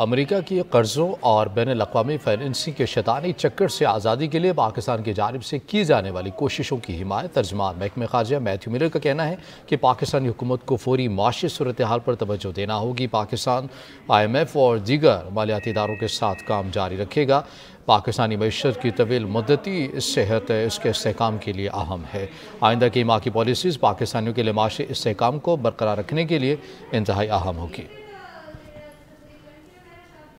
America की कर्ज़ों और ban अवी फाइनेंसिंग के शैतानी चक्कर से आज़ादी के लिए पाकिस्तान की जानब से की जाने वाली कोशिशों की हिमायत तर्जमान महकमे खारजा मैथ्यू मिलर का कहना है कि पाकिस्तानी हुकूमत को फौरी माशी सूरत हाल पर तोज्जो देना होगी पाकिस्तान आई एम एफ और दीगर मालियाती इदारों के साथ काम जारी रखेगा पाकिस्तानी मीशत की तवील मदती सेहत इसके इसकाम के लिए अहम है आइंदा की माँ की पॉलिसीज़ पाकिस्तानियों के लिए माशी इसकाम को बरकरार रखने के लिए इंतहाई अहम होगी